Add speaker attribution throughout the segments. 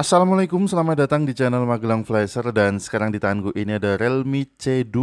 Speaker 1: Assalamualaikum, selamat datang di channel Magelang Flasher dan sekarang di tanganku ini ada Realme C2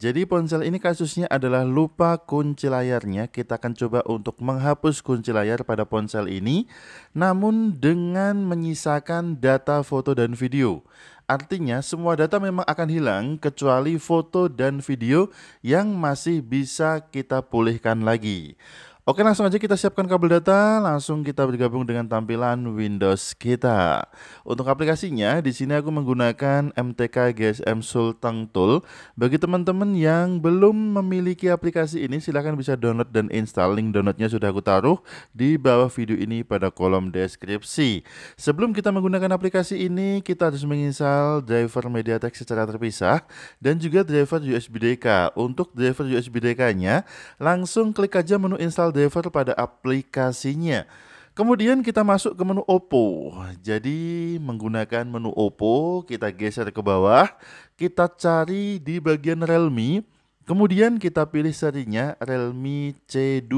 Speaker 1: Jadi ponsel ini kasusnya adalah lupa kunci layarnya Kita akan coba untuk menghapus kunci layar pada ponsel ini Namun dengan menyisakan data foto dan video Artinya semua data memang akan hilang kecuali foto dan video yang masih bisa kita pulihkan lagi Oke langsung aja kita siapkan kabel data, langsung kita bergabung dengan tampilan Windows kita. Untuk aplikasinya di sini aku menggunakan MTK GSM Sultan Tool. Bagi teman-teman yang belum memiliki aplikasi ini silahkan bisa download dan install. Link downloadnya sudah aku taruh di bawah video ini pada kolom deskripsi. Sebelum kita menggunakan aplikasi ini kita harus menginstal driver MediaTek secara terpisah dan juga driver USB DK. Untuk driver USB DK-nya langsung klik aja menu install Devil pada aplikasinya. Kemudian kita masuk ke menu Oppo. Jadi menggunakan menu Oppo, kita geser ke bawah, kita cari di bagian Realme, kemudian kita pilih serinya Realme C2.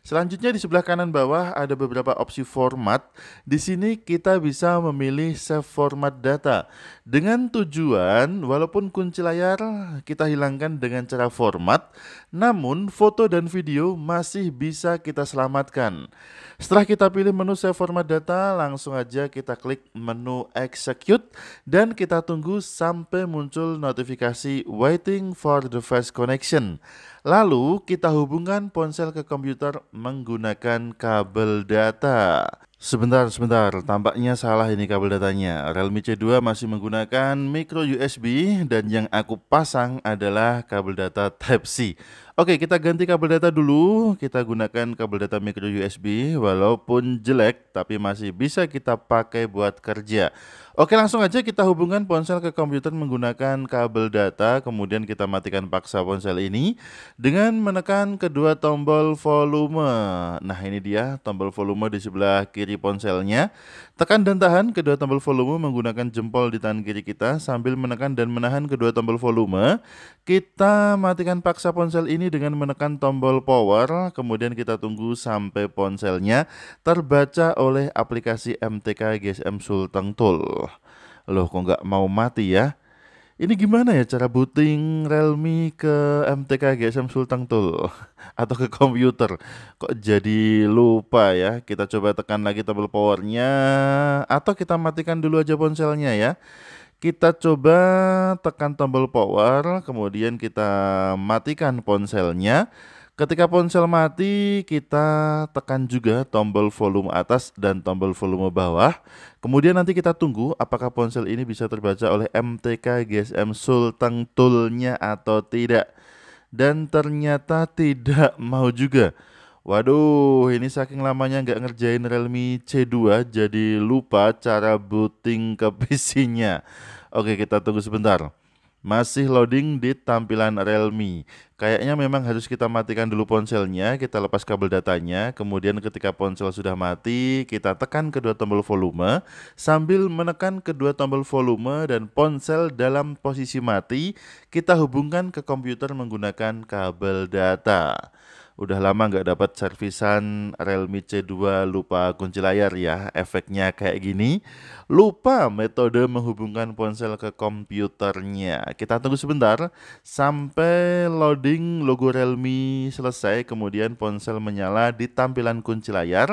Speaker 1: Selanjutnya di sebelah kanan bawah ada beberapa opsi format. Di sini kita bisa memilih save format data. Dengan tujuan walaupun kunci layar kita hilangkan dengan cara format, namun foto dan video masih bisa kita selamatkan. Setelah kita pilih menu save format data, langsung aja kita klik menu execute dan kita tunggu sampai muncul notifikasi waiting for the first connection. Lalu kita hubungkan ponsel ke komputer menggunakan kabel data. Sebentar, sebentar. Tampaknya salah ini kabel datanya. Realme C2 masih menggunakan micro USB dan yang aku pasang adalah kabel data Type-C. Oke, kita ganti kabel data dulu. Kita gunakan kabel data micro USB walaupun jelek tapi masih bisa kita pakai buat kerja. Oke, langsung aja kita hubungkan ponsel ke komputer menggunakan kabel data. Kemudian kita matikan paksa ponsel ini dengan menekan kedua tombol volume. Nah, ini dia tombol volume di sebelah kiri ponselnya. Tekan dan tahan kedua tombol volume menggunakan jempol di tangan kiri kita sambil menekan dan menahan kedua tombol volume. Kita matikan paksa ponsel ini dengan menekan tombol power, kemudian kita tunggu sampai ponselnya terbaca oleh aplikasi MTK GSM Sulteng Tool. Loh kok nggak mau mati ya? Ini gimana ya cara booting Realme ke MTK GSM Sultan Tool atau ke komputer? Kok jadi lupa ya? Kita coba tekan lagi tombol powernya atau kita matikan dulu aja ponselnya ya. Kita coba tekan tombol power, kemudian kita matikan ponselnya. Ketika ponsel mati, kita tekan juga tombol volume atas dan tombol volume bawah. Kemudian nanti kita tunggu apakah ponsel ini bisa terbaca oleh MTK GSM Sultan Toolnya atau tidak. Dan ternyata tidak mau juga. Waduh, ini saking lamanya nggak ngerjain Realme C2 jadi lupa cara booting ke PC-nya. Oke, kita tunggu sebentar. Masih loading di tampilan Realme. Kayaknya memang harus kita matikan dulu ponselnya, kita lepas kabel datanya, kemudian ketika ponsel sudah mati, kita tekan kedua tombol volume sambil menekan kedua tombol volume dan ponsel dalam posisi mati, kita hubungkan ke komputer menggunakan kabel data udah lama nggak dapat servisan Realme C2 lupa kunci layar ya efeknya kayak gini lupa metode menghubungkan ponsel ke komputernya kita tunggu sebentar sampai loading logo Realme selesai kemudian ponsel menyala di tampilan kunci layar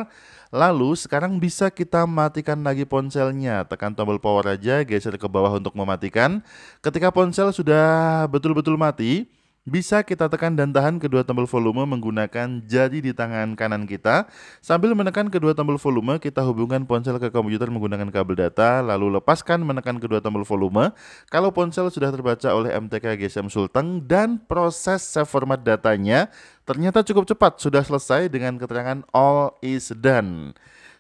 Speaker 1: Lalu sekarang bisa kita matikan lagi ponselnya. Tekan tombol power aja, geser ke bawah untuk mematikan. Ketika ponsel sudah betul-betul mati, bisa kita tekan dan tahan kedua tombol volume menggunakan jari di tangan kanan kita. Sambil menekan kedua tombol volume, kita hubungkan ponsel ke komputer menggunakan kabel data, lalu lepaskan menekan kedua tombol volume. Kalau ponsel sudah terbaca oleh MTK GSM Sultan dan proses save format datanya, ternyata cukup cepat sudah selesai dengan keterangan all is done.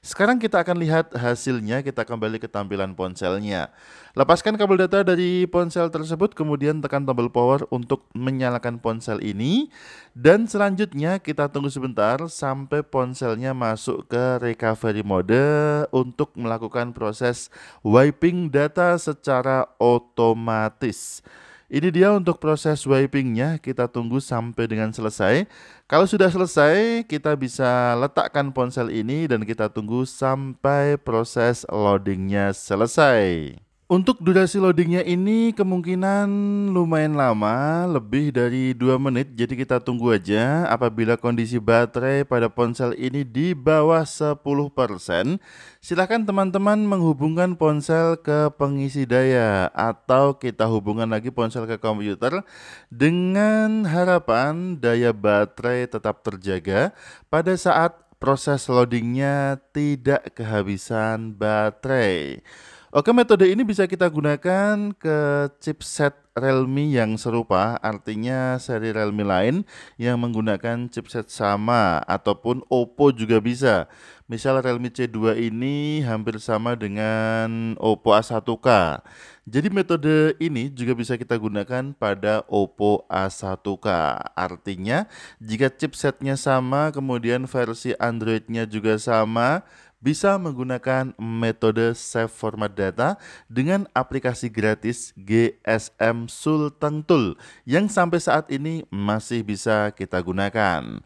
Speaker 1: Sekarang kita akan lihat hasilnya, kita kembali ke tampilan ponselnya. Lepaskan kabel data dari ponsel tersebut, kemudian tekan tombol power untuk menyalakan ponsel ini. Dan selanjutnya kita tunggu sebentar sampai ponselnya masuk ke recovery mode untuk melakukan proses wiping data secara otomatis. Ini dia untuk proses wipingnya, kita tunggu sampai dengan selesai. Kalau sudah selesai, kita bisa letakkan ponsel ini dan kita tunggu sampai proses loadingnya selesai. Untuk durasi loadingnya ini kemungkinan lumayan lama, lebih dari 2 menit. Jadi kita tunggu aja apabila kondisi baterai pada ponsel ini di bawah 10%. Silahkan teman-teman menghubungkan ponsel ke pengisi daya atau kita hubungkan lagi ponsel ke komputer dengan harapan daya baterai tetap terjaga pada saat proses loadingnya tidak kehabisan baterai. Oke, metode ini bisa kita gunakan ke chipset Realme yang serupa, artinya seri Realme lain yang menggunakan chipset sama ataupun Oppo juga bisa. Misal Realme C2 ini hampir sama dengan Oppo A1K. Jadi metode ini juga bisa kita gunakan pada Oppo A1K. Artinya, jika chipsetnya sama, kemudian versi Androidnya juga sama, bisa menggunakan metode save format data dengan aplikasi gratis GSM Sultan Tool yang sampai saat ini masih bisa kita gunakan.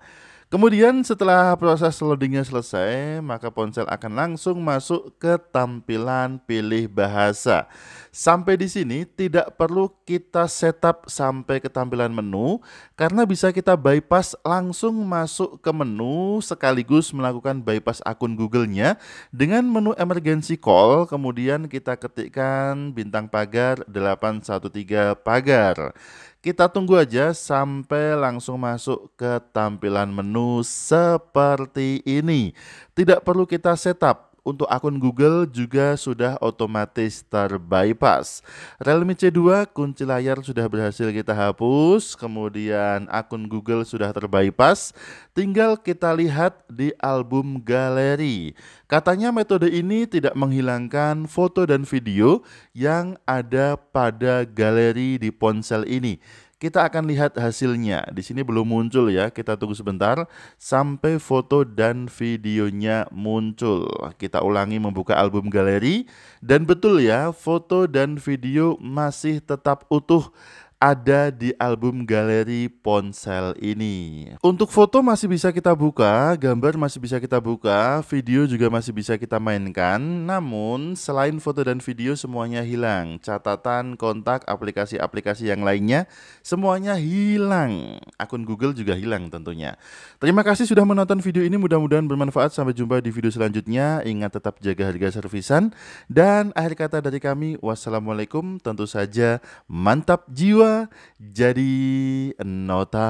Speaker 1: Kemudian setelah proses loadingnya selesai, maka ponsel akan langsung masuk ke tampilan pilih bahasa. Sampai di sini tidak perlu kita setup sampai ke tampilan menu karena bisa kita bypass langsung masuk ke menu sekaligus melakukan bypass akun Google-nya dengan menu emergency call kemudian kita ketikkan bintang pagar 813 pagar. Kita tunggu aja sampai langsung masuk ke tampilan menu seperti ini. Tidak perlu kita setup untuk akun Google juga sudah otomatis terbypass. Realme C2 kunci layar sudah berhasil kita hapus, kemudian akun Google sudah terbypass. Tinggal kita lihat di album galeri. Katanya metode ini tidak menghilangkan foto dan video yang ada pada galeri di ponsel ini. Kita akan lihat hasilnya. Di sini belum muncul ya. Kita tunggu sebentar sampai foto dan videonya muncul. Kita ulangi membuka album galeri dan betul ya, foto dan video masih tetap utuh ada di album galeri ponsel ini. Untuk foto masih bisa kita buka, gambar masih bisa kita buka, video juga masih bisa kita mainkan. Namun, selain foto dan video semuanya hilang. Catatan, kontak, aplikasi-aplikasi yang lainnya semuanya hilang. Akun Google juga hilang tentunya. Terima kasih sudah menonton video ini, mudah-mudahan bermanfaat. Sampai jumpa di video selanjutnya. Ingat tetap jaga harga servisan dan akhir kata dari kami, wassalamualaikum. Tentu saja mantap jiwa jadi nota.